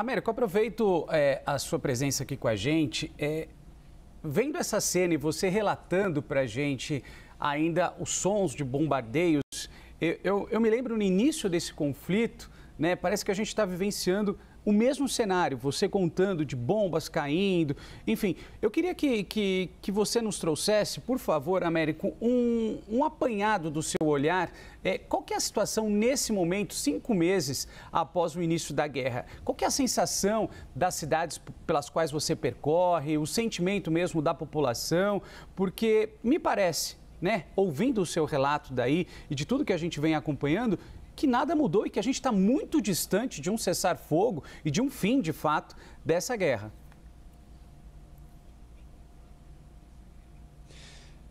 Américo, aproveito é, a sua presença aqui com a gente. É, vendo essa cena e você relatando para a gente ainda os sons de bombardeios, eu, eu, eu me lembro no início desse conflito, né, parece que a gente está vivenciando o mesmo cenário, você contando de bombas caindo, enfim. Eu queria que, que, que você nos trouxesse, por favor, Américo, um, um apanhado do seu olhar. É, qual que é a situação nesse momento, cinco meses após o início da guerra? Qual que é a sensação das cidades pelas quais você percorre, o sentimento mesmo da população? Porque me parece né? ouvindo o seu relato daí e de tudo que a gente vem acompanhando, que nada mudou e que a gente está muito distante de um cessar-fogo e de um fim, de fato, dessa guerra.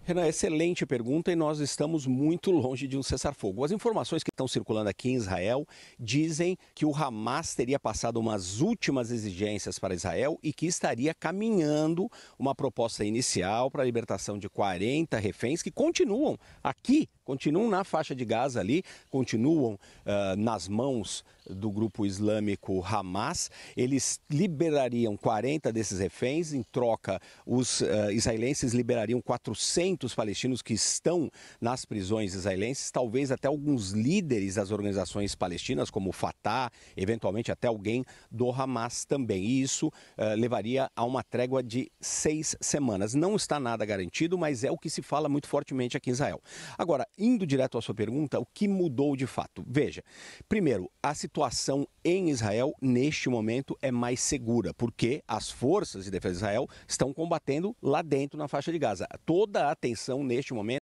Renan, excelente pergunta e nós estamos muito longe de um cessar-fogo. As informações que estão circulando aqui em Israel dizem que o Hamas teria passado umas últimas exigências para Israel e que estaria caminhando uma proposta inicial para a libertação de 40 reféns que continuam aqui, continuam na faixa de Gaza ali, continuam uh, nas mãos do grupo islâmico Hamas. Eles liberariam 40 desses reféns, em troca, os uh, israelenses liberariam 400 muitos palestinos que estão nas prisões israelenses, talvez até alguns líderes das organizações palestinas, como o Fatah, eventualmente até alguém do Hamas também. E isso uh, levaria a uma trégua de seis semanas. Não está nada garantido, mas é o que se fala muito fortemente aqui em Israel. Agora, indo direto à sua pergunta, o que mudou de fato? Veja, primeiro, a situação em Israel neste momento é mais segura, porque as forças de defesa de Israel estão combatendo lá dentro na faixa de Gaza. Toda a atenção atenção neste momento.